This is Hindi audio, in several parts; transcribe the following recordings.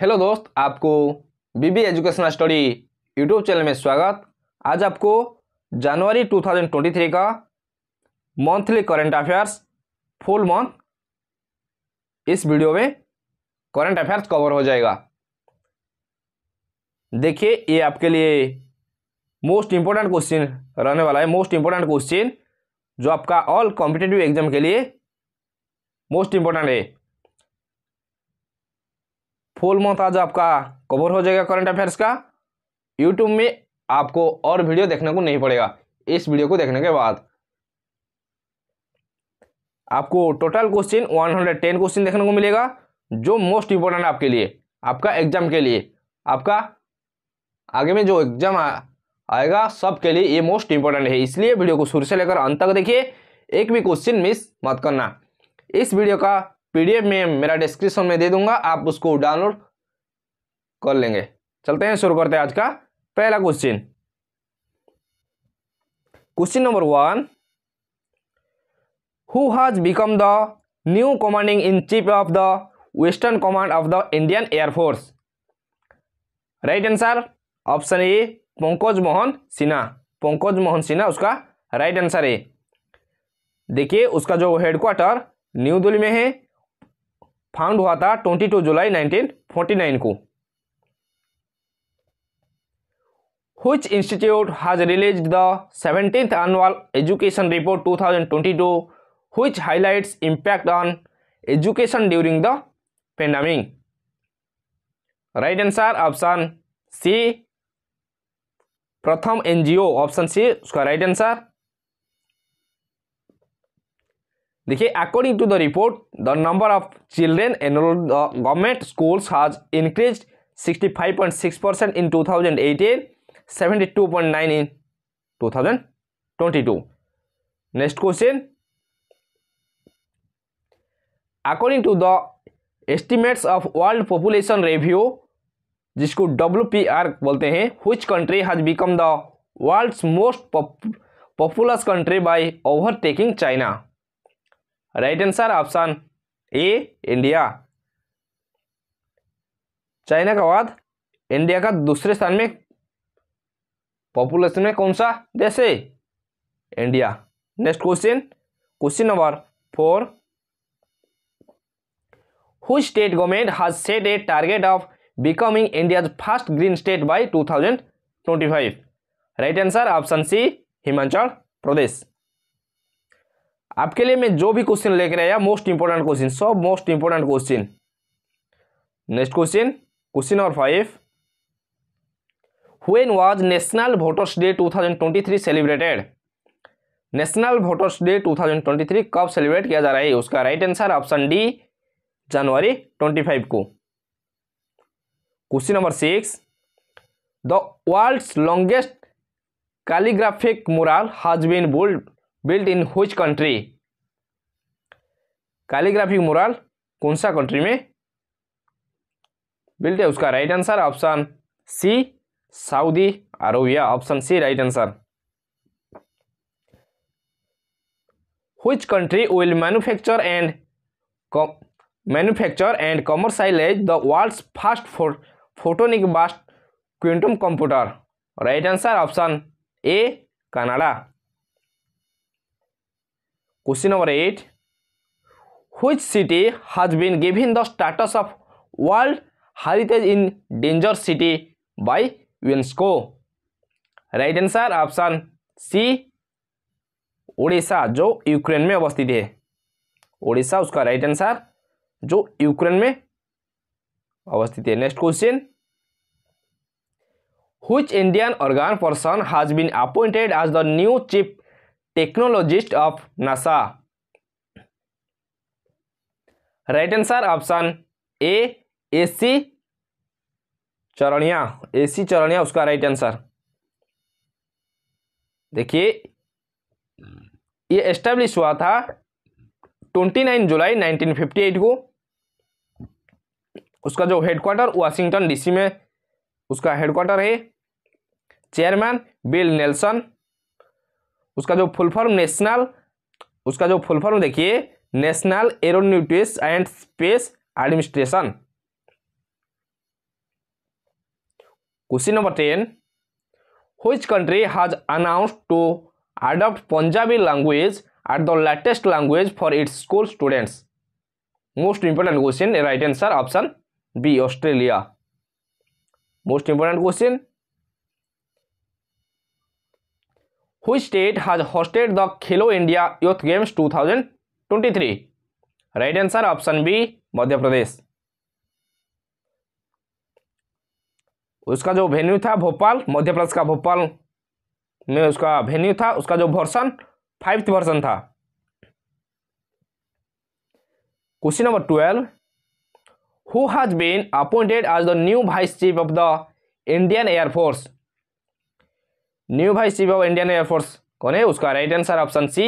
हेलो दोस्त आपको BB educational study YouTube channel में स्वागत आज आपको जनवरी 2023 का monthly current affairs full month इस वीडियो में करंट अफेयर्स कवर हो जाएगा देखिए ये आपके लिए मोस्ट इम्पोर्टेंट क्वेश्चन रहने वाला है मोस्ट इम्पोर्टेंट क्वेश्चन जो आपका ऑल कॉम्पिटेटिव एग्जाम के लिए मोस्ट इम्पोर्टेंट है फुल मंथ आज आपका कवर हो जाएगा करंट अफेयर्स का यूट्यूब में आपको और वीडियो देखने को नहीं पड़ेगा इस वीडियो को देखने के बाद आपको टोटल क्वेश्चन 110 क्वेश्चन देखने को मिलेगा जो मोस्ट इम्पोर्टेंट आपके लिए आपका एग्जाम के लिए आपका आगे में जो एग्जाम आएगा सबके लिए ये मोस्ट इम्पोर्टेंट है इसलिए वीडियो को शुरू से लेकर अंत तक देखिए एक भी क्वेश्चन मिस मत करना इस वीडियो का पीडीएफ में मेरा डिस्क्रिप्शन में दे दूंगा आप उसको डाउनलोड कर लेंगे चलते हैं शुरू करते हैं आज का पहला question question number one who has become the new commanding in chief of the western command of the Indian air force right answer option A Pankaj Mohan Sinha Pankaj Mohan Sinha उसका राइट आंसर है देखिए उसका जो हेडक्वार्टर न्यू दिल्ली में है फाउंड हुआ था twenty two July forty nine को which institute has release the seventeenth annual education report two thousand twenty two which highlight impact on education during the pandemic right answer option C Pratham NGO option C उसका राइट आंसर देखिए according to the report the number of children enrolled the government schools has increase 65.6 percent in 2018 72.9 in 2022 next question according to the estimates of world population review जिसको डब्ल्यू बोलते हैं which country has become the world most populous country by overtaking China right answer option A India China का बाद इंडिया का दूसरे स्थान में पॉपुलेशन में कौन सा देश है India next question question number four who state government has set a target of becoming India's first green state by 2025. Right answer option C Himachal Pradesh आपके लिए मैं जो भी क्वेश्चन लेकर आया मोस्ट इंपोर्टेंट क्वेश्चन सब most important question next question question number five voters day two thousand twenty 2023 celebrated national voters day 2023 कब सेलिब्रेट किया जा रहा है उसका राइट आंसर ऑप्शन डी जनवरी 25 को question number six the world's longest calligraphic mural has been build built in which country calligraphic mural कौन सा कंट्री में बिल्ट है उसका right answer option C Saudi Arabia option C right answer which country will manufacture and manufacture and commercialise the world's first photonic based quantum computer right answer option A Canada question number eight which city has been given the status of world heritage in danger city by UNESCO right answer option C Odesa जो यूक्रेन में अवस्थित है ओडिशा उसका राइट आंसर जो यूक्रेन में अवस्थित है next question which Indian origin person has been appointed as the new chief technologist of NASA right answer option A AC Charania AC Charania उसका राइट आंसर देखिए ये एस्टेब्लिश हुआ था 29 जुलाई 1958 को उसका जो हेडक्वार्टर वाशिंगटन डीसी में उसका हेडक्वार्टर है चेयरमैन बिल नेल्सन उसका जो फुल फॉर्म नेशनल उसका जो फुल फॉर्म देखिए national aeronautics and space administration question number ten which country has announce to adopt Punjabi language at the latest language for its school students most important question right answer option B Australia most important question which state has hosted the Khelo India youth games 2023? Right answer option B Madhya Pradesh उसका जो वेन्यू था भोपाल मध्य प्रदेश का भोपाल में उसका वेन्यू था उसका जो वर्सन फाइव्थ वर्सन था question number twelve who has been appointed as the new vice chief of the Indian air force new chief of Indian air force कौन है उसका right answer option C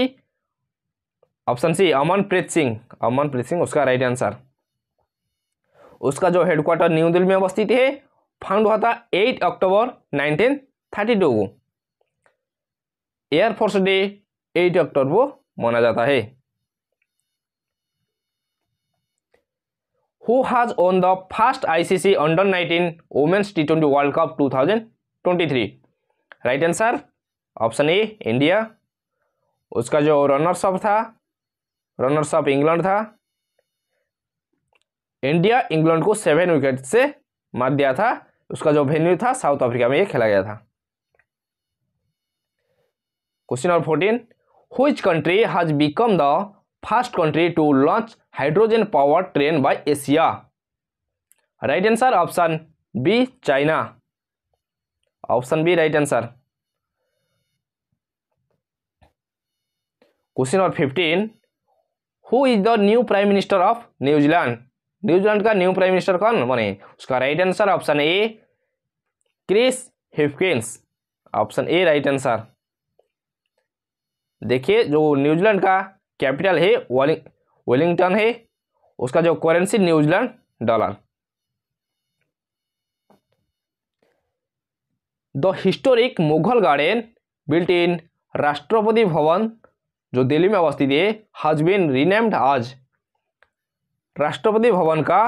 option C Amanpreet Singh Amanpreet Singh उसका राइट आंसर उसका जो हेडक्वार्टर न्यू दिल्ली में अवस्थित है फाउंड हुआ था 8 अक्टूबर 1932 को एयरफोर्स डे 8 अक्टूबर को माना जाता है who has won the first ICC under 19 women's T twenty world cup 2023 right answer option A India उसका जो रनर्स ऑफ था रनर्स ऑफ इंग्लैंड था इंडिया इंग्लैंड को सेवन विकेट से मार दिया था उसका जो वेन्यू था साउथ अफ्रीका में ये खेला गया था question number fourteen which country has become the first country to launch hydrogen power train by Asia right answer option B China option B right answer question number fifteen who is the new prime minister of New Zealand New Zealand का न्यू प्राइम मिनिस्टर कौन बने उसका right answer option A Chris Hipkins option A right answer देखिए जो न्यूजीलैंड का कैपिटल है वेलिंगटन है उसका जो currency New Zealand dollar the historic Mughal garden built in Rashtrapati Bhavan जो दिल्ली में अवस्थित है हैज बीन रीनेम्ड आज राष्ट्रपति भवन का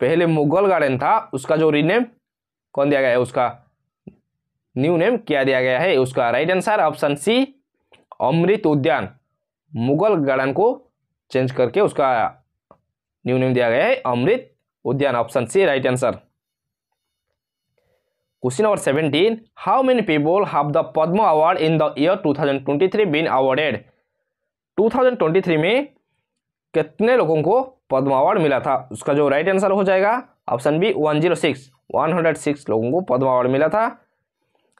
पहले मुगल गार्डन था उसका जो रीनेम कौन दिया गया है उसका न्यू नेम क्या दिया गया है उसका right answer option C Amrit Udyan Mughal garden को चेंज करके उसका न्यू नेम दिया गया है Amrit Udyan option C right answer question number seventeen how many people have the Padma award in the year three been awarded two thousand twenty three में कितने लोगों को पद्म अवार्ड मिला था उसका जो राइट आंसर हो जाएगा option B one one zero six hundred six लोगों को पद्म अवार्ड मिला था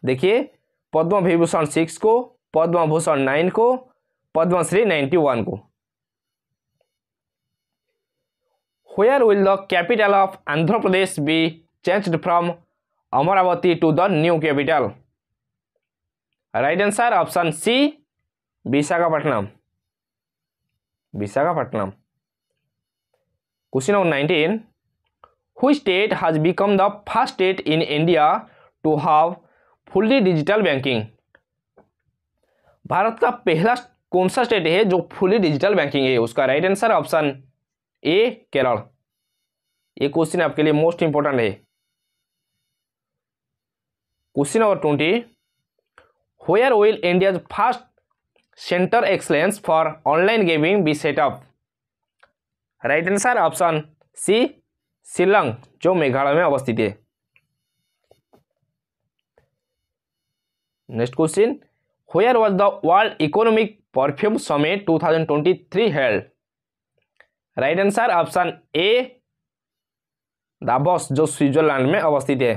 देखिए पद्म विभूषण सिक्स को पद्म भूषण नाइन को पद्मश्री नाइन्टी को Where will the capital of Andhra Pradesh be changed from Amaravati to the new capital right answer option C Visakhapatnam Visakhapatnam question number nineteen which state has become the first state in India to have fully digital banking भारत का पहला कौन सा स्टेट है जो फुली डिजिटल बैंकिंग है उसका right answer option A Kerala ये क्वेश्चन आपके लिए मोस्ट इंपॉर्टेंट है question number twenty where will India's first centre excellence for online gaming be set up right answer option C Shillong जो मेघालय में अवस्थित है next question where was the world economic perfume summit two thousand twenty three held right answer option A Davos जो स्विट्जरलैंड में अवस्थित है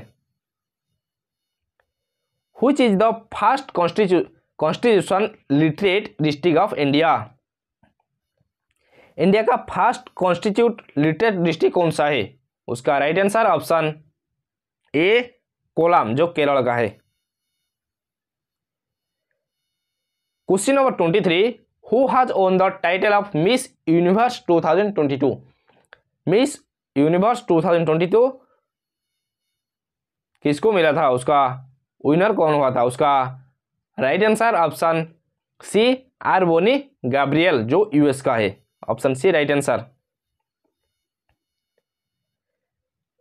हुच इज द फर्स्ट कॉन्स्टिट्यू constitution literate district of India India का फर्स्ट कॉन्स्टिट्यूट लिटरेट डिस्ट्रिक्ट कौन सा है उसका right answer option A Kollam जो केरल का है question number twenty three who has won the title of Miss Universe two thousand twenty two Miss Universe two thousand twenty two किसको मिला था उसका विनर कौन हुआ था उसका right answer option C R Bonney Gabriel जो यूएस का है option C right answer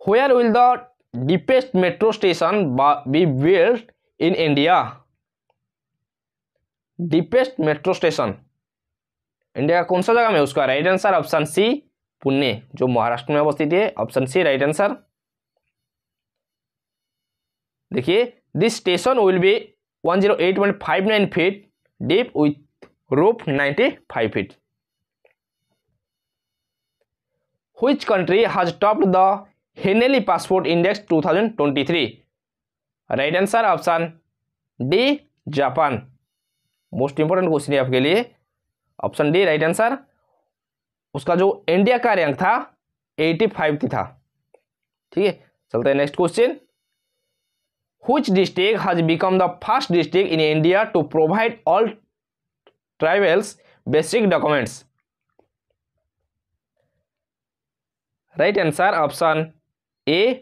where will the deepest metro station be build in India deepest metro station India कौन सा जगह में उसका right answer option C Pune जो महाराष्ट्र में अवस्थित है ऑप्शन सी राइट आंसर देखिए This station will be 108.59 feet deep with roof 95 feet. Which country has topped the Henley Passport Index 2023? Right answer option D Japan most important question है आपके लिए ऑप्शन डी राइट आंसर उसका जो इंडिया का रैंक था एटी फाइव थी था ठीक है चलते हैं next question which district has become the first district in India to provide all tribals basic documents? Right answer option A.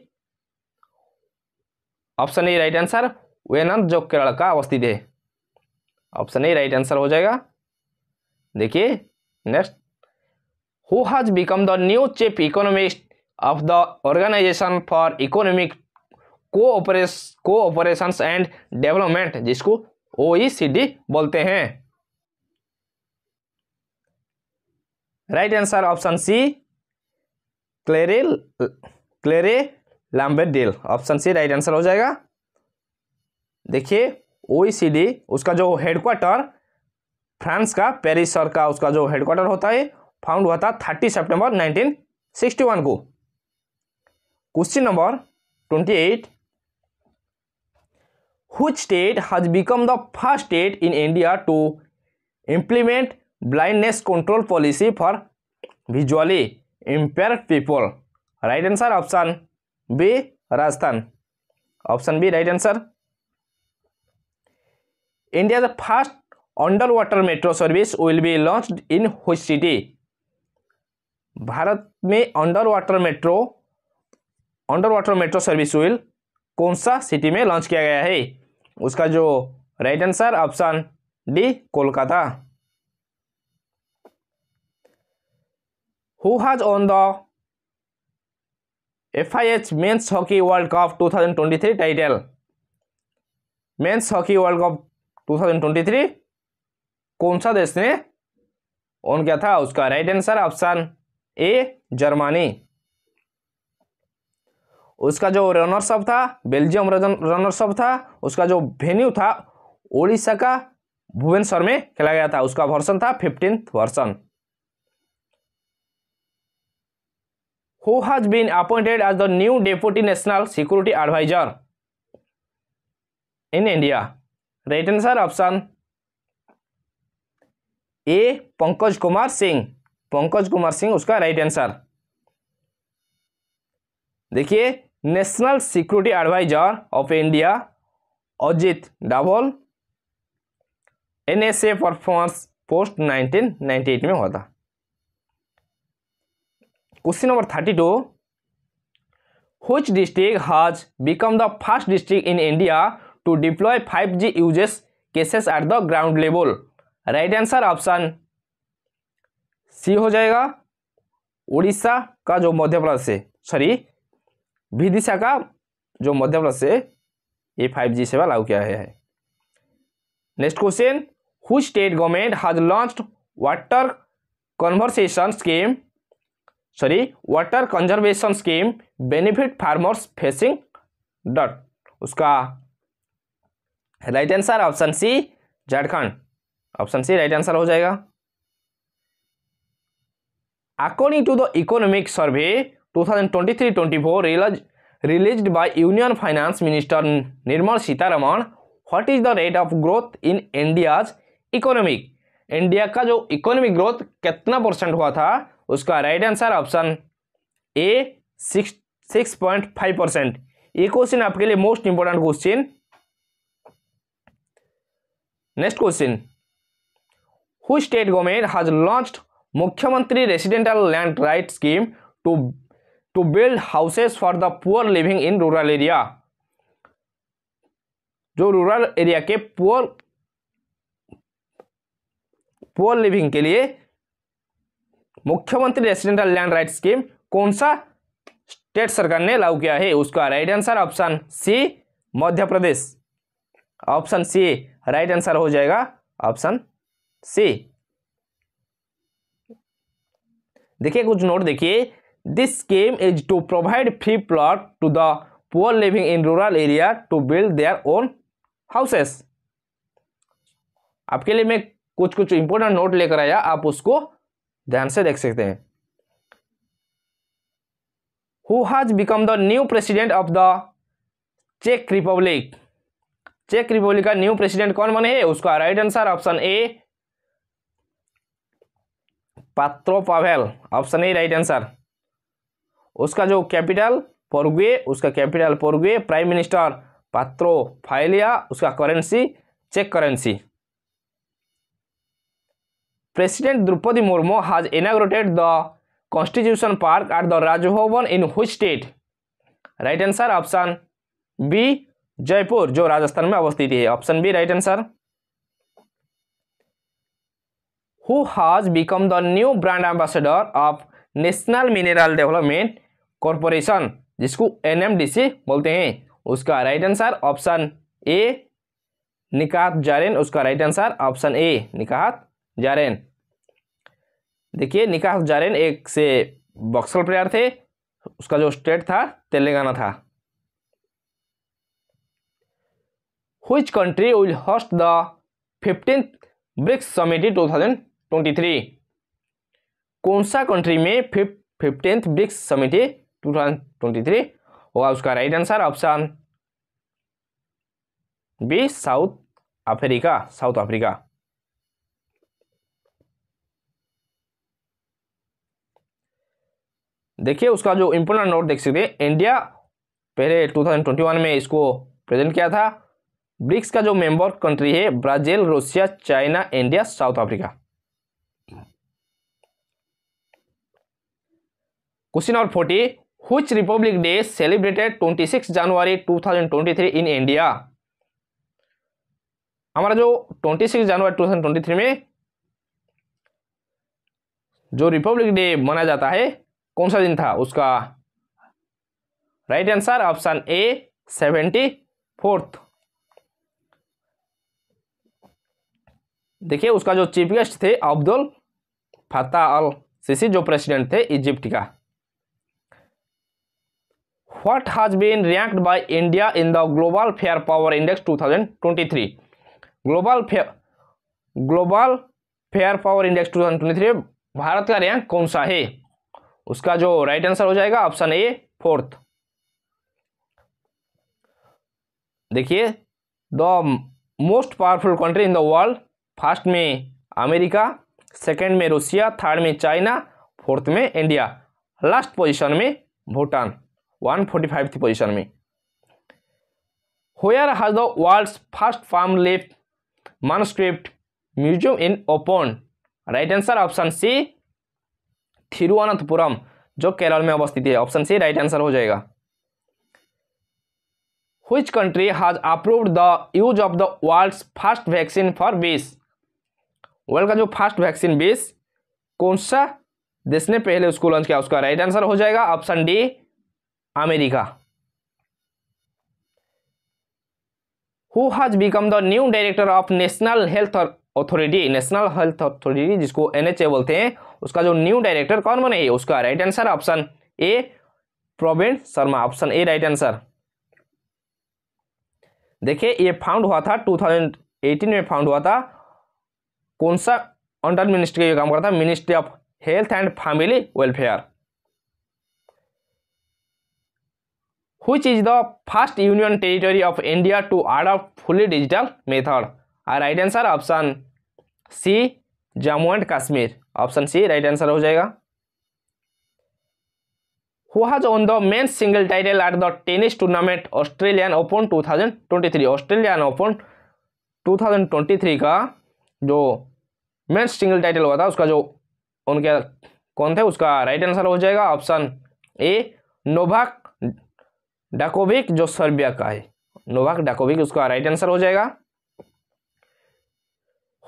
Option A right answer Wayanad जो केरल का अवस्थित है ऑप्शन ए राइट आंसर हो जाएगा देखिए next who has become the new chief economist of the Organisation for Economic Cooperation Cooperations and Development जिसको ओईसीडी e बोलते हैं right answer option C Clare Clare Lombardelli option C right answer हो जाएगा देखिए ओईसीडी e उसका जो हेडक्वार्टर फ्रांस का पेरिस शहर का उसका जो हेडक्वार्टर होता है फाउंड हुआ था थर्टी सितंबर 1961 को question number twenty eight which state has become the first state in India to implement blindness control policy for visually impair people right answer option B Rajasthan option B right answer India the first under water metro service will be launch in which city Bharat में under water metro under water metro service will कौन सा सिटी में लॉन्च किया गया है उसका जो right answer option D Kolkata who has on the FIH men's hockey world cup 2023 title men's hockey world cup 2023 कौन सा देश ने ऑन किया था उसका right answer option A Germany उसका जो रनरसअप था बेल्जियम रनरसअप था उसका जो वेन्यू था ओडिशा का भुवनेश्वर में खेला गया था उसका वर्सन था fifteen version who has been appointed as the new deputy national security adviser in India right answer option A Pankaj Kumar Singh Pankaj Kumar Singh उसका राइट आंसर देखिए national security adviser of India Ajit Doval a performance post nineteen ninety eight में हुआ था question number thirty two which district has become the first district in India to deploy five G uses cases at the ground level right answer option C हो जाएगा उड़ीसा का जो मध्य प्रदेश है सॉरी विदिशा दिशा का जो मध्य प्रदेश से ये फाइव जी सेवा लागू किया गया है next question who state government has launch water conversation scheme sorry water conservation scheme benefit farmers facing डॉट उसका right answer option C Jharkhand option C right answer हो जाएगा according to the economic survey 2023-24 released, released by union Finance minister Nirmala Sitharaman what is the rate of growth in India's economic India का जो इकोनॉमिक ग्रोथ कितना परसेंट हुआ था उसका राइट आंसर ऑप्शन ए six six point five percent ये क्वेश्चन आपके लिए most important question next question who state government has launched Mukhyamantri residential land right scheme to to build houses for the poor living in rural area जो रूरल एरिया के पुअर पुअर लिविंग के लिए मुख्यमंत्री रेसिडेंटल लैंड राइट स्कीम कौन सा स्टेट सरकार ने लागू किया है उसका right answer option C Madhya Pradesh option C right answer हो जाएगा ऑप्शन सी देखिए कुछ नोट देखिए This scheme is to provide free plot to the poor living in rural area to build their own houses. आपके लिए मैं कुछ कुछ इंपोर्टेंट नोट लेकर आया आप उसको ध्यान से देख सकते हैं who has become the new president of the check Republic check Republic का न्यू प्रेसिडेंट कौन बने है उसका right answer option A Patro Pavel option A right answer उसका जो कैपिटल पोर्गुए उसका कैपिटल पोर्गुए प्राइम मिनिस्टर पात्रो फाइलिया उसका currency check currency president Draupadi Murmu has inaugurated the constitution park at the Raj Bhavan इन हुई state right answer option B Jaipur जो राजस्थान में अवस्थित है option B right answer who has become the new brand ambassador of National Mineral Development Corporation जिसको एनएमडीसी बोलते हैं उसका right answer option A Nikhat Zareen उसका right answer option A Nikhat Zareen देखिए निकाहत जारेन एक से बक्सल प्लेयर थे उसका जो स्टेट था तेलंगाना था which country will host the fifteen BRICS summit 2023 कौन सा कंट्री में fifteenth BRICS summit two thousand twenty three होगा उसका right answer option B South Africa South Africa देखिए उसका जो इम्पोर्टेंट नोट देख सकते हैं इंडिया पहले 2021 में इसको प्रेजेंट किया था ब्रिक्स का जो मेंबर कंट्री है Brazil Russia China India South Africa question number forty which republic day celebrated 26 twenty 2023 in India हमारा जो 26 जनवरी 2023 में जो रिपब्लिक डे मनाया जाता है कौन सा दिन था उसका right answer option A seventy fourth देखिए उसका जो चीफ गेस्ट थे अब्दुल फता अल सिसी जो प्रेसिडेंट थे इजिप्ट का what has been ranked by India in the Global Fair Power Index 2023? Global Fair Global Fair Power Index 2023 Bharat का रैंक कौन सा है उसका जो राइट आंसर हो जाएगा ऑप्शन ए फोर्थ देखिए the most powerful country in the world first में अमेरिका सेकंड में रूसिया थर्ड में चाइना फोर्थ में इंडिया लास्ट पोजीशन में भूटान फोर्टी फाइव थी पोजिशन में where has the world first palm leaf manuscript museum in open right answer option C Thiruvananthapuram जो केरल में अवस्थित है ऑप्शन सी राइट आंसर हो जाएगा which country has approve the use of the world first vaccine for bees world का जो फर्स्ट वैक्सीन बीस कौन सा देश ने पहले उसको लॉन्च किया उसका राइट आंसर हो जाएगा option D America who has become the new director of National Health Authority National Health Authority जिसको एनएचए बोलते हैं उसका जो न्यू डायरेक्टर कौन बने उसका right answer option A Praveen Sharma option A right answer देखिए ये फाउंड हुआ था 2018 में फाउंड हुआ था कौन सा अंडर मिनिस्ट्री का काम करता था ministry of health and family welfare which is the first union territory of India to adopt fully digital method ah right answer option C Jammu and Kashmir option C right answer हो जाएगा who has won the men single title at the tennis tournament Australian Open 2023 Australian Open 2023 का जो मेन सिंगल टाइटल हुआ था उसका जो उनके कौन थे उसका राइट आंसर हो जाएगा ऑप्शन ए नोवाक डाकोविक जो सर्बिया का है नोवाक डाकोविक उसका राइट आंसर हो जाएगा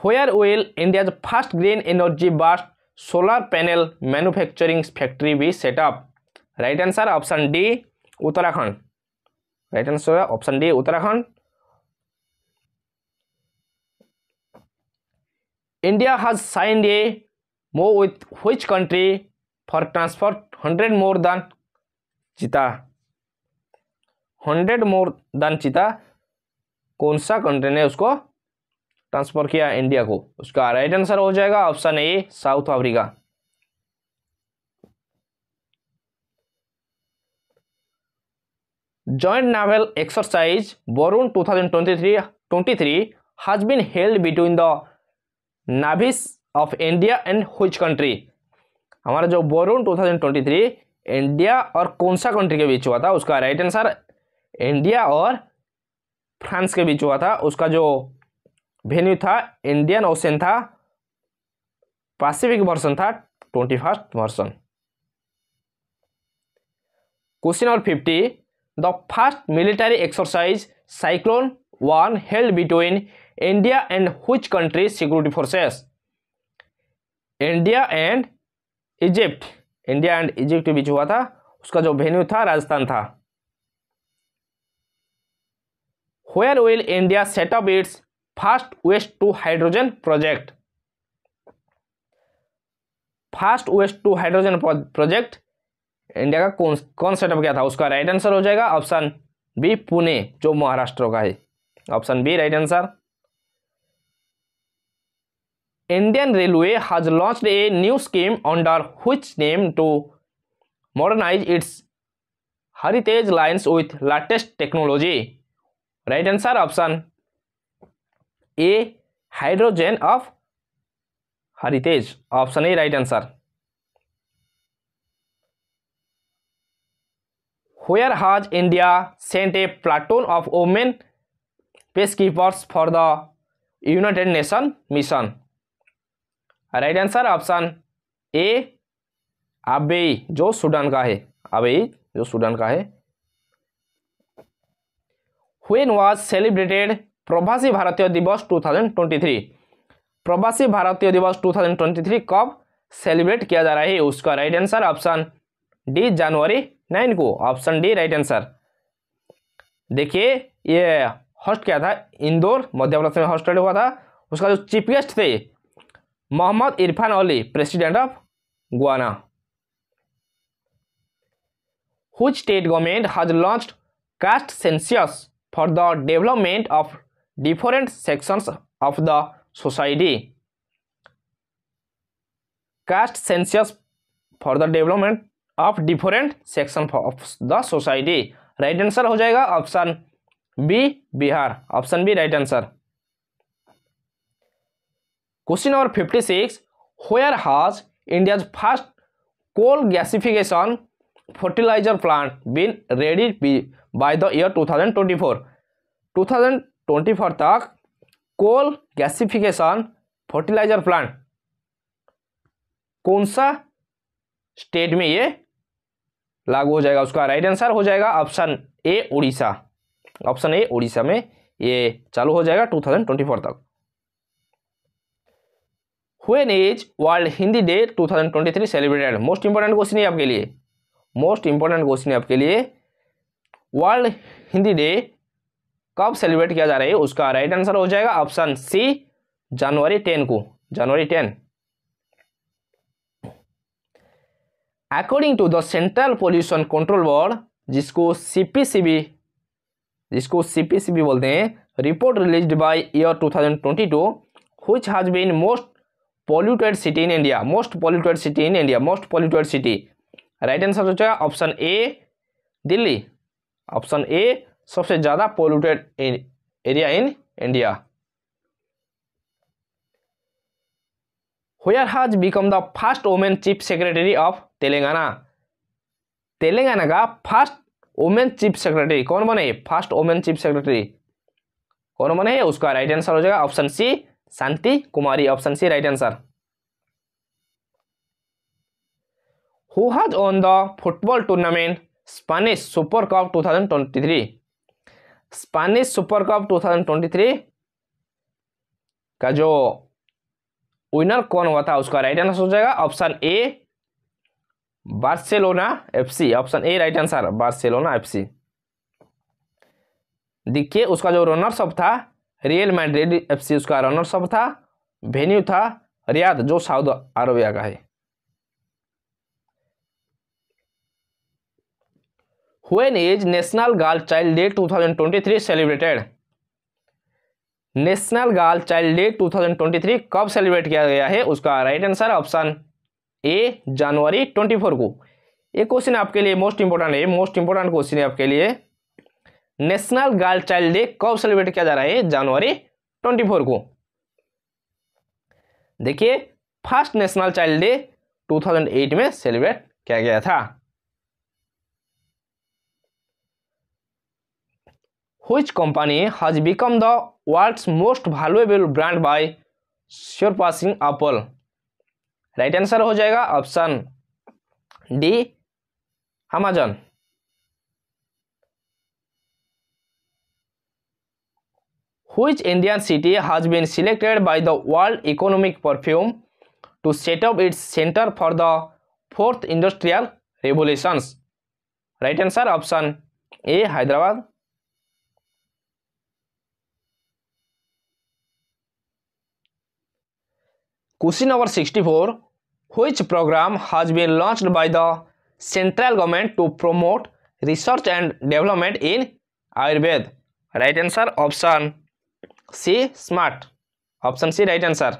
where will India's first green energy based solar panel manufacturing factory be set up right answer option D Uttarakhand right answer option D Uttarakhand India has signed a MoU with which country for transfer hundred more than Chita hundred more than cheetah कौन सा कंट्री ने उसको ट्रांसफर किया इंडिया को उसका राइट आंसर हो जाएगा option A South Africa joint naval exercise Varun 2023 23 has been held between the navies of India and which country हमारा जो वरुण 2023 इंडिया और कौन सा कंट्री के बीच हुआ था उसका राइट आंसर इंडिया और फ्रांस के बीच हुआ था उसका जो वेन्यू था इंडियन ओशन था पैसिफिक वर्सन था twenty first version question number fifty the first military exercise Cyclone one held between India and which country security forces India and Egypt India and Egypt के बीच हुआ था उसका जो वेन्यू था राजस्थान था where will India set up its first waste to hydrogen project first waste to hydrogen project India का कौन कौन सेटअप किया था उसका राइट आंसर हो जाएगा ऑप्शन बी पुणे जो महाराष्ट्र का है option B right answer Indian Railway has launch a new scheme under which name to modernise its heritage lines with latest technology right answer option A hydrogen of heritage option A right answer where has India sent a platoon of women peace keepers for the United Nation mission right answer option A Abyei जो सूडान का है अबे जो सूडान का है व्वेन व्वाज सेलिब्रेटेड प्रवासी भारतीय दिवस 2023 प्रवासी भारतीय दिवस 2023 कब सेलिब्रेट किया जा रहा है उसका राइट आंसर ऑप्शन डी जनवरी नाइन को ऑप्शन डी राइट आंसर देखिए ये हॉस्ट किया था इंदौर मध्य प्रदेश में होस्ट हुआ था उसका जो चीफ गेस्ट थे Mohamed Irfaan Ali president of Guyana which state government has launch caste census for the development of different sections of the society caste census for the development of different section of the society right answer हो जाएगा option B Bihar option B right answer question number fifty six where has india's first coal gasification fertilizer plant been ready by the year 2024 2024 तक कोल गैसिफिकेशन फर्टिलाइजर प्लांट कौन सा स्टेट में ये लागू हो जाएगा उसका राइट आंसर हो जाएगा option A Odisha option A Odisha में ये चालू हो जाएगा 2024 तक when is world Hindi day 2023 celebrated most important question है आपके लिए मोस्ट इंपॉर्टेंट क्वेश्चन है आपके लिए वर्ल्ड हिंदी डे कब सेलिब्रेट किया जा रहा है उसका राइट आंसर हो जाएगा ऑप्शन सी जनवरी टेन को January ten according to the central pollution control board जिसको सीपीसीबी जिसको सीपीसीबी बोलते हैं report release by year 2022 which has been most polluted city in India most polluted city in India most polluted city right answer हो जाएगा option A Delhi option A सबसे ज्यादा polluted area in India who has become the first women chief secretary of Telangana Telangana का फर्स्ट वोमेन चीफ सेक्रेटरी कौन बने फर्स्ट वोमेन चीफ सेक्रेटरी कौन बने उसका राइट आंसर हो जाएगा option C Shanti Kumari option C right answer who has on the football tournament Spanish super cup 2023 Spanish super cup three का जो विनर कौन हुआ था उसका राइट आंसर हो जाएगा option A Barcelona FC option A right answer Barcelona FC देखिए उसका जो रनर्स अप था रियल मैड्रिड एफसी उसका रनर्स अप था वेन्यू था रियाद जो सऊदी अरबिया का है when is national girl child day 2023 celebrated national girl child day 2023 कब सेलिब्रेट किया गया है उसका right answer option A January 24 को ये क्वेश्चन आपके लिए मोस्ट इंपोर्टेंट है मोस्ट इंपोर्टेंट क्वेश्चन है आपके लिए नेशनल गर्ल चाइल्ड डे कब सेलिब्रेट किया जा रहा है जनवरी 24 को देखिए फर्स्ट नेशनल चाइल्ड डे 2008 में सेलिब्रेट किया गया था which company has become the world's most valuable brand by surpassing apple right answer हो जाएगा option D Amazon which Indian city has been selected by the world economic forum to set up its centre for the fourth industrial revolutions right answer option A Hyderabad question number sixty four which programme has been launch by the central government to promote research and development in Ayurveda right answer option C smart option C right answer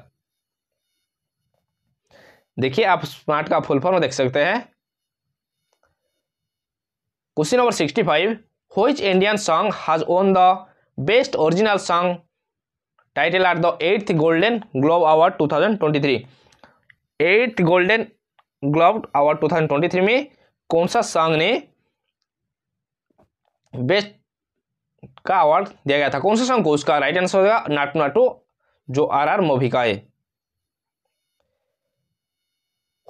देखिए आप स्मार्ट का फुल फॉर्म देख सकते हैं question number sixty five Indian song has won the best original song title golden globe award two thousand twenty 2023 8th golden globe award 2023 में कौन सा सॉन्ग ने बेस्ट का अवार्ड दिया गया था कौन सा सॉन्ग को उसका राइट आंसर होगा नाटू नाटू जो आर आर मूवी का है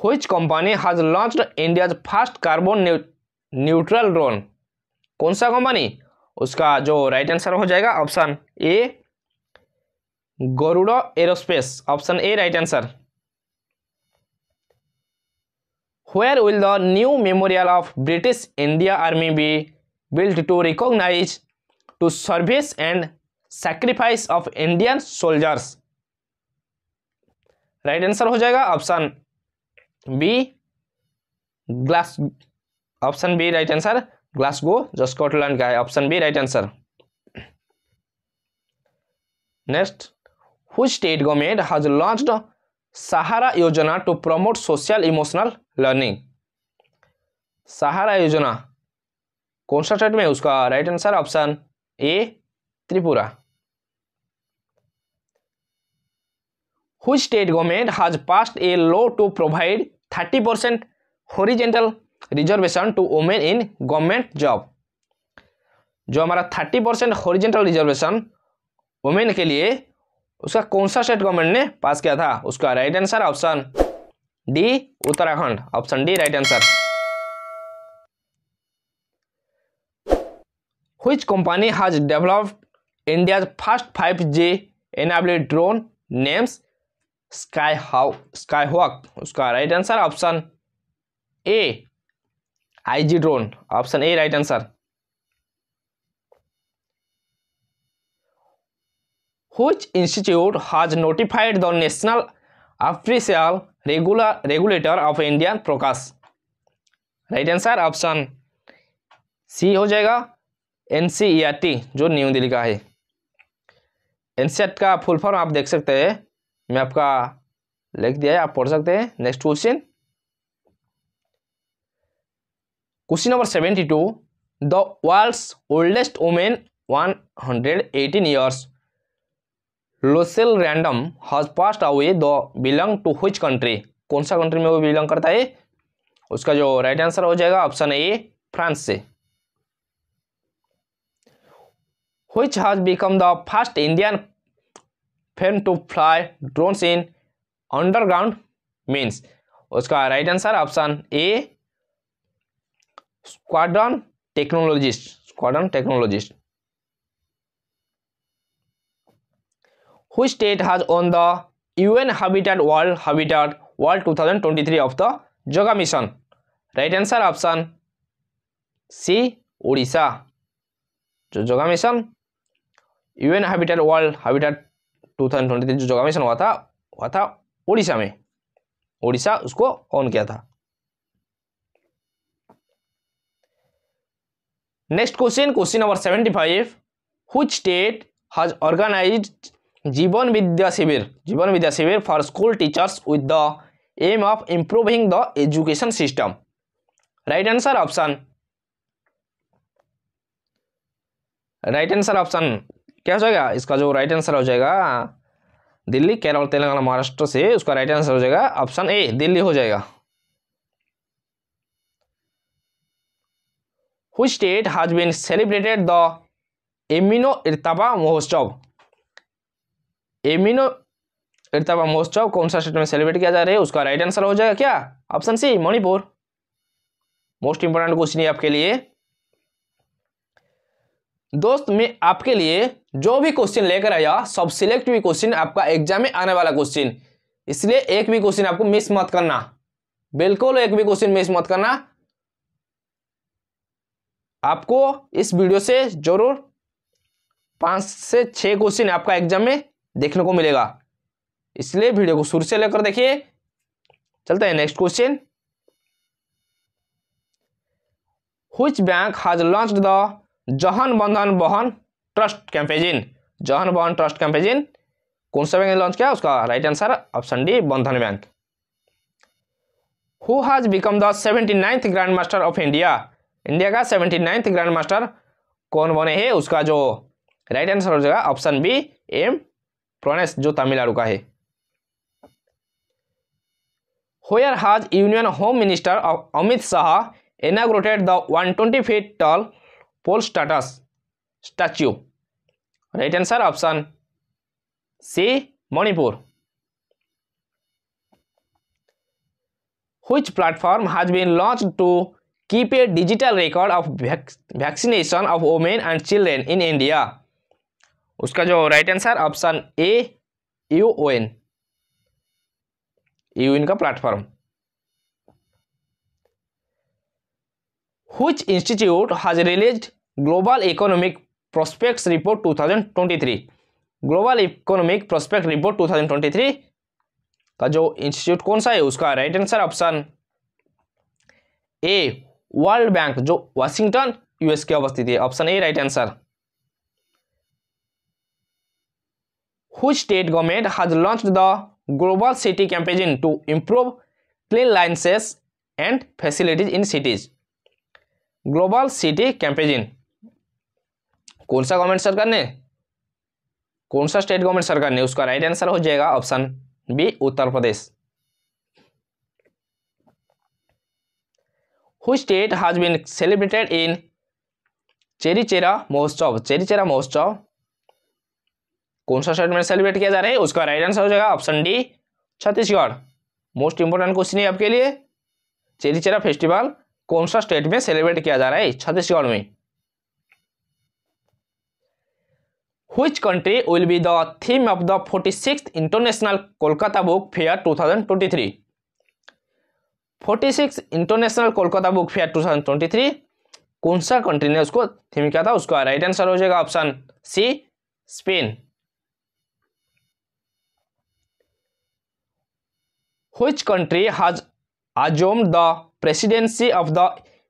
which company has launched India's first carbon neutral drone कौन सा कंपनी उसका जो राइट आंसर हो जाएगा option A Garuda aerospace option A right answer where will the new memorial of British India army be built to recognise to service and sacrifice of Indian soldiers right answer हो जाएगा option B glass option B right answer Glasgow जो स्कॉटलैंड का है option B right answer next which state government has launch Sahara Yojana to promote social emotional learning Sahara Yojana कौन सा स्टेट में उसका right answer option A Tripura which state government has passed a law to provide thirty percent horizontal reservation to women in government job जो हमारा thirty percent horizontal reservation women के लिए उसका कौन सा स्टेट गवर्नमेंट ने पास किया था उसका right answer option D Uttarakhand option D right answer which company has developed India first five G enable drone names sky how sky walk उसका right answer option A IG drone option A right answer which institute has notified the national official regular regulator of Indian prakash right answer option C हो जाएगा एन e जो न्यू दिल्ली का है एन e का फुल फॉर्म आप देख सकते हैं मैं आपका लिख दिया है आप पढ़ सकते हैं next question question number seventy two the world oldest women one hundred eighteen years Lucile Randon has passed away the belong to which country कौन सा कंट्री में वो बिलोंग करता है उसका जो राइट आंसर हो जाएगा ऑप्शन ए फ्रांस से which has become the first Indian firm to fly drones in underground mines उसका right answer option A squadron technologist squadron technologist which state has won the UN habitat world habitat world two thousand twenty three of the Jaga mission right answer option C Odisha जो Jaga mission UN habitat world habitat two thousand twenty three जो जगा मिशन हुआ था हुआ था ओडिशा में ओडिशा उसको ऑन किया था next question question number seventy five which state has organised Jeevan Vidya Shivir Jeevan Vidya Shivir for school teachers with the aim of improving the education system right answer option right answer option क्या हो जाएगा इसका जो राइट आंसर हो जाएगा दिल्ली केरल तेलंगाना महाराष्ट्र से उसका राइट आंसर हो जाएगा ऑप्शन ए दिल्ली हो जाएगा who state has been celebrated the एमिनो इर्ताबा महोत्सव एमिनो इर्तवा महोत्सव कौन सा स्टेट में सेलिब्रेट किया जा रहा है उसका राइट आंसर हो जाएगा क्या option C Manipur most important question आपके लिए दोस्त मैं आपके लिए जो भी क्वेश्चन लेकर आया सब सिलेक्ट भी क्वेश्चन आपका एग्जाम में आने वाला क्वेश्चन इसलिए एक भी क्वेश्चन आपको मिस मत करना बिल्कुल एक भी क्वेश्चन मिस मत करना आपको इस वीडियो से जरूर पांच से छह क्वेश्चन आपका एग्जाम में देखने को मिलेगा इसलिए वीडियो को शुरू से लेकर देखिए चलते हैं next question which bank has launch the जहन बंधन बहन ट्रस्ट कैंपेजिन जहन बहन ट्रस्ट कैंपेजिन कौन सा बैंक ने लॉन्च किया उसका right answer option D Bandhan bank who has become the seventy ninth grand master of India India का सेवेंटी नाइन्थ ग्रैंड मास्टर कौन बने हैं उसका जो राइट आंसर हो जाएगा ऑप्शन बी एम प्रणेश जो तमिलनाडु का है where has union home minister Amit Shah inaugurated the one twenty feet tall pole status statue right answer option C Manipur which platform has been launch to keep a digital record of vaccination of women and children in India उसका जो right answer option A U O N U N का platform which institute has release global economic prospects report 2023 global economic prospect report 2023 का जो इंस्टीट्यूट कौन सा है उसका right answer option A world bank जो वाशिंगटन यूएस के अवस्थित है option A right answer whose state government has launched the Global City Campaign to improve cleanliness and facilities in cities. Global City Campaign कौन सा गवर्नमेंट सरकार ने कौन सा स्टेट गवर्नमेंट सरकार ने उसका राइट आंसर हो जाएगा option B Uttar Pradesh who state has been celebrated in Cherchera Mahotsav Cherchera महोत्सव कौन सा स्टेट में सेलिब्रेट किया जा रहा है उसका राइट आंसर हो जाएगा option D Chhattisgarh most important question है आपके लिए चेरीचेरा फेस्टिवल कौन सा स्टेट में सेलिब्रेट किया जा रहा है छत्तीसगढ़ में country will be the theme of the forty six international Kolkata book fair two thousand twenty three forty six international Kolkata book fair two thousand twenty three कौन सा कंट्री ने उसको थीम किया था उसका राइट आंसर हो जाएगा option C Spain which country has assumed the presidency of the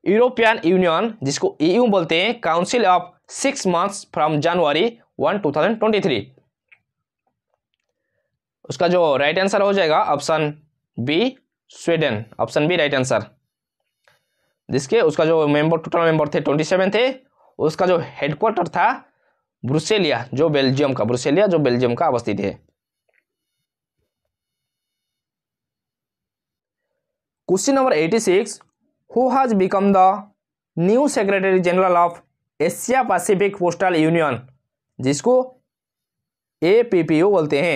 European union जिसको ईयू e बोलते हैं council of six months from January one two thousand twenty three उसका जो राइट आंसर हो जाएगा option B Sweden option B right answer जिसके उसका जो मेंबर टोटल मेंबर थे ट्वेंटी सेवन थे उसका जो हेडक्वार्टर था ब्रुसेलिया जो बेल्जियम का ब्रुसेलिया जो बेल्जियम का अवस्थित है question number eighty six who has become the new secretary general of Asia Pacific postal union जिसको ए पी पी ओ बोलते हैं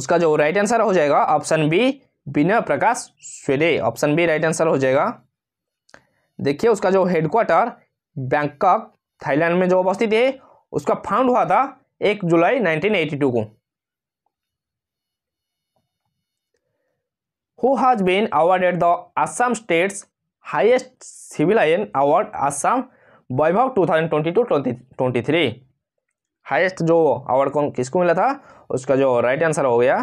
उसका जो राइट आंसर हो जाएगा ऑप्शन बी विनय प्रकाश स्वेडे ऑप्शन बी राइट आंसर हो जाएगा देखिए उसका जो हेडक्वार्टर बैंकॉक थाईलैंड में जो अवस्थित है उसका फाउंड हुआ था एक जुलाई 1982 को who has been awarded the assam state's highest civilian award Assam Vaibhav two two thousand twenty twenty twenty three highest जो अवार्ड कौन किसको मिला था उसका जो राइट आंसर हो गया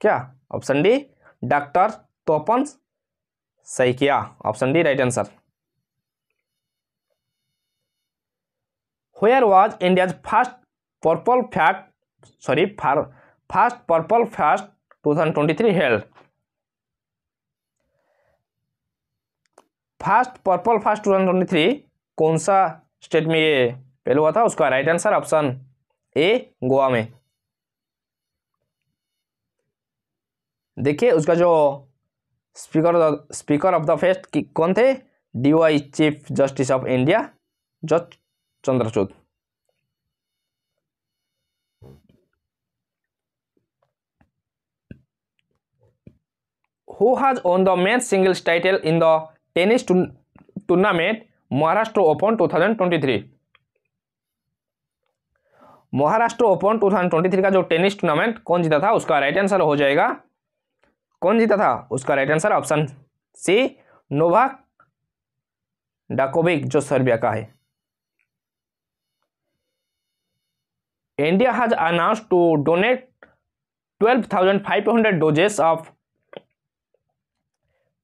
क्या ऑप्शन डी डॉक्टर तोपन सही किया option D right answer where was India's first purple fest sorry first purple fest two thousand twenty three held fest purple fest two thousand twenty three कौन सा स्टेट में ये पहले हुआ था उसका right answer option A Goa में देखिए उसका जो speaker speaker of the fest कौन थे DY chief justice of India जज Chandrachud who has won the men singles title in the tennis tournament Maharashtra open 2023 Maharashtra open 2023 का जो टेनिस टूर्नामेंट कौन जीता था उसका राइट आंसर हो जाएगा कौन जीता था उसका right answer option C Novak Djokovic जो सर्बिया का है to donate twelve thousand five 12,500 doses of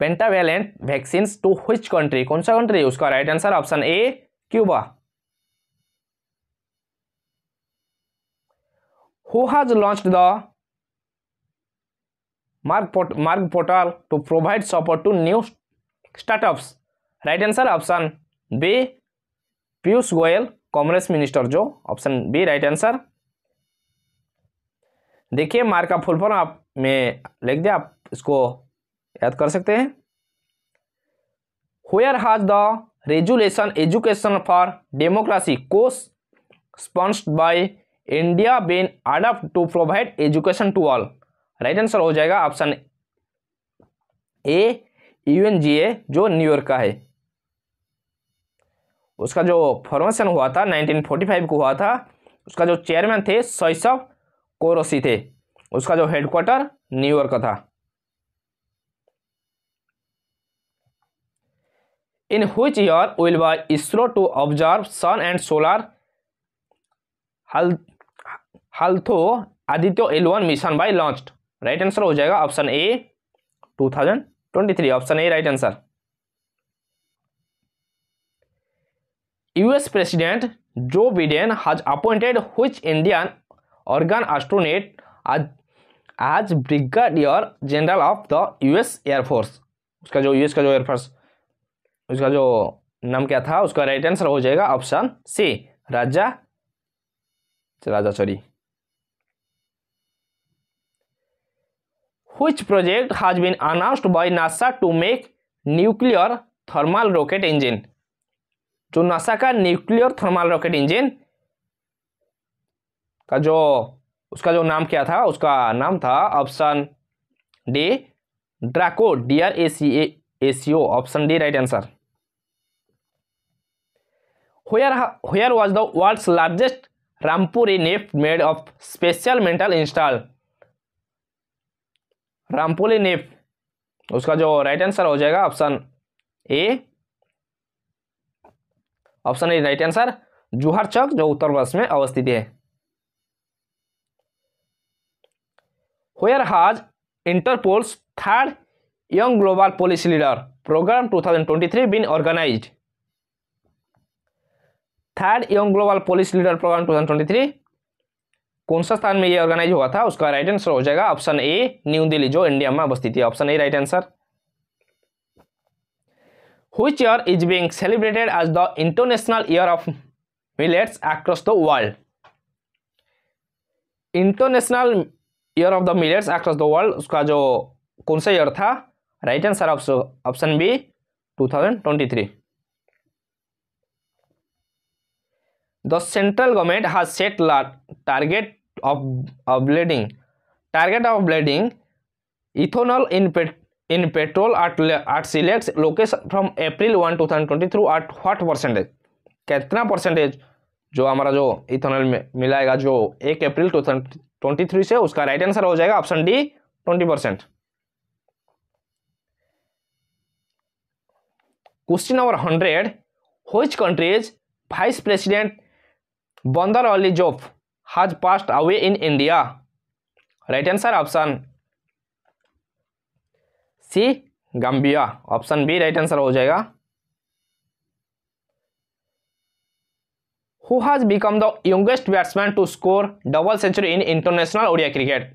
pentavalent vaccine to which country कौन सा कंट्री उसका right answer option A Cuba who has launch the Maarg Maarg portal to provide support to new startup right answer option B Piyush Goyal commerce minister जो ऑप्शन बी राइट आंसर देखिए मार्ग का फुल फॉर्म आप में लिख दिया आप इसको याद कर सकते हैं where has the resolution education for democracy cosponsored by India been adopt to provide education to all right answer हो जाएगा ऑप्शन ए जी ए जो न्यूयॉर्क का है उसका जो फॉर्मेशन हुआ था 1945 को हुआ था उसका जो चेयरमैन थे सैसव कोरोसी थे उसका जो हेडक्वार्टर न्यूयॉर्क का था in which year will by ISRO to observe sun and solar हल्थो Haltho L one mission by launch right answer हो जाएगा option A 2023 option A right answer US president Joe Biden has appointed which Indian origin astronaut as brigadier general of the US air force उसका जो यूएस का जो एयरफोर्स उसका जो नाम क्या था उसका राइट आंसर हो जाएगा option C Raja Raja sorry which project has been announced by NASA to make nuclear thermal rocket engine जो नासा का न्यूक्लियर थर्मल रॉकेट इंजन का जो उसका जो नाम क्या था उसका नाम था option D DRACO D R A C A C O option D right answer where where was the world's largest Rampur in knife made of special metal installed Rampur in knife उसका जो राइट आंसर हो जाएगा option A option A right answer Jauhar Chowk जो उत्तर प्रदेश में अवस्थित है where has Interpol's third young global policy leader programme 2023 thousand twenty three been organise third young global policy leader programme two thousand twenty three कौन सा स्थान में ये ऑर्गेनाइज हुआ था उसका राइट आंसर हो जाएगा ऑप्शन ए न्यू दिल्ली जो इंडिया में अवस्थित है option A right answer which year is being celebrated as the international year of millets across the world international year of the millets across the world उसका जो कौन सा ईयर था right answer option B two thousand twenty three the central government has set target of of blending target of blending ethanol in in petrol at at select location from April one two thousand twenty through at what percentage कितना परसेंटेज जो हमारा जो इथोनॉल मिलाएगा जो एक April two thousand twenty three से उसका राइट आंसर हो जाएगा option D twenty percent question number hundred which country's vice president Ali Joof has passed away in India right answer option C Gambia option B right answer हो जाएगा who has become the youngest batsman to score double century in international ODI cricket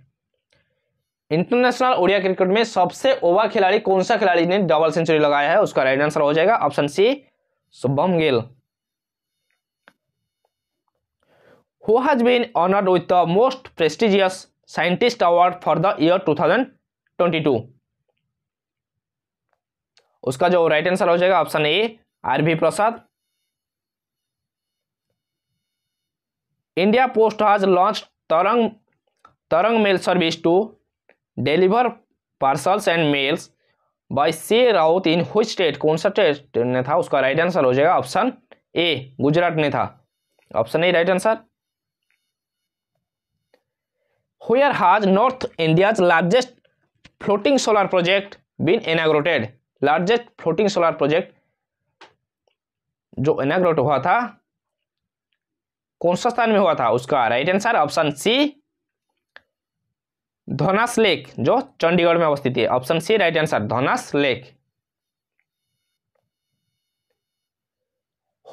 international ODI cricket में सबसे ओवर खिलाड़ी कौन सा खिलाड़ी ने डबल सेंचुरी लगाया है उसका राइट आंसर हो जाएगा option C Shubham Gill who has been honored with the most prestigious scientist award for the year 2022 उसका जो राइट आंसर हो जाएगा option A R B Prasad India post has launch Tarang Tarang mail service to deliver parcels and mails by sea route इन हुई स्टेट कौन सा स्टेट ने था उसका राइट आंसर हो जाएगा ऑप्शन ए गुजरात ने था option A right answer where has North India's largest floating solar project been inaugurated largest floating solar project जो एनाग्रोट हुआ था कौन सा स्थान में हुआ था उसका right answer option C Dhanas lake जो चंडीगढ़ में अवस्थित है option C right answer Dhanas lake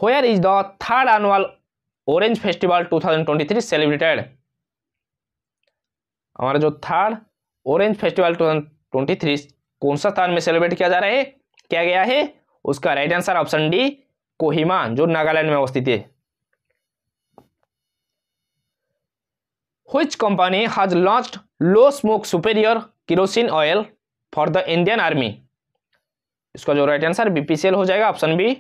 where is the third annual orange festival 2023 thousand twenty three celebrated हमारा जो third orange festival twenty three कौन सा स्थान में सेलिब्रेट किया जा रहा है क्या गया है उसका right answer option D Kohima जो नागालैंड में अवस्थित है which company has launched low smoke superior kerosene oil for the indian army इसका जो राइट आंसर बीपीसीएल हो जाएगा option B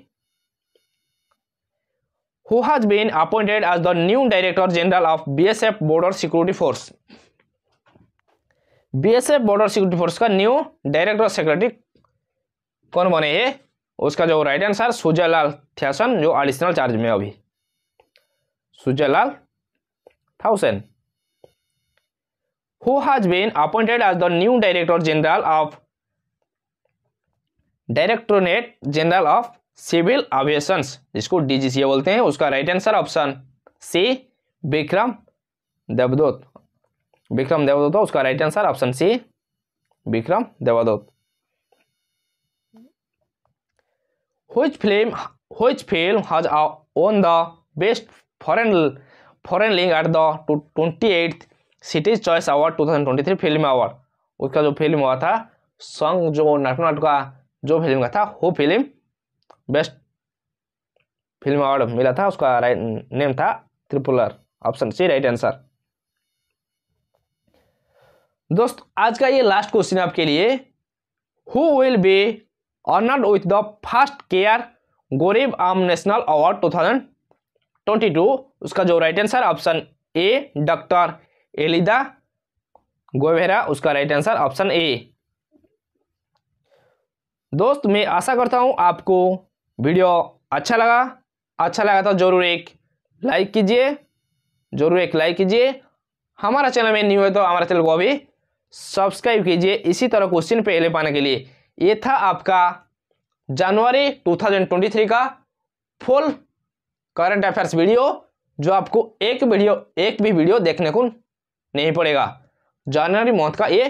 Who has been appointed as the new Director General of BSF Border Security Force? BSF border security force का न्यू डायरेक्टर सेक्रेटरी कौन बने है उसका जो राइट आंसर सूर्यलाल थ्यासन जो एडिशनल चार्ज में अभी सूर्यलाल थाउसेन who has been appointed as the new director general of directorate general of civil aviation जिसको डीजीसीए बोलते हैं उसका right answer option C Vikram Devdoot Vikram Devdatt उसका right answer option C Vikram Devdatt which film which film has won the best foreign foreign link at the 28th सिटीज चॉइस अवार्ड 2023 फिल्म अवार्ड उसका जो फिल्म हुआ था सॉन्ग जो नाटक नाटक का जो फिल्म का था वो फिल्म बेस्ट फिल्म अवार्ड मिला था उसका राइट नेम था triple R option C right answer दोस्त आज का ये लास्ट क्वेश्चन आपके लिए who will be honoured with the first care गोरेब आम नेशनल अवार्ड 2022 उसका जो right answer option A doctor Aleida Guevara उसका राइट आंसर ऑप्शन ए दोस्त मैं आशा करता हूँ आपको वीडियो अच्छा लगा अच्छा लगा तो ज़रूर एक लाइक कीजिए ज़रूर एक लाइक कीजिए हमारा चैनल में न्यू है तो हमारा चैनल को अभी सब्सक्राइब कीजिए इसी तरह क्वेश्चन पे ले पाने के लिए ये था आपका जनवरी 2023 का फुल करंट अफेयर्स वीडियो जो आपको एक वीडियो एक भी वीडियो देखने को नहीं पड़ेगा जनवरी मंथ का ये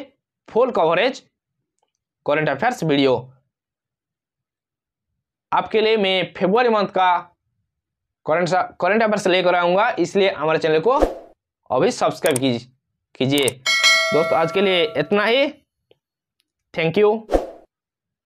full coverage current affairs video आपके लिए मैं फेब्रुवरी मंथ का करंट करंट अफेयर्स लेकर आऊँगा इसलिए हमारे चैनल को अभी सब्सक्राइब कीजिए दोस्तों आज के लिए इतना ही थैंक यू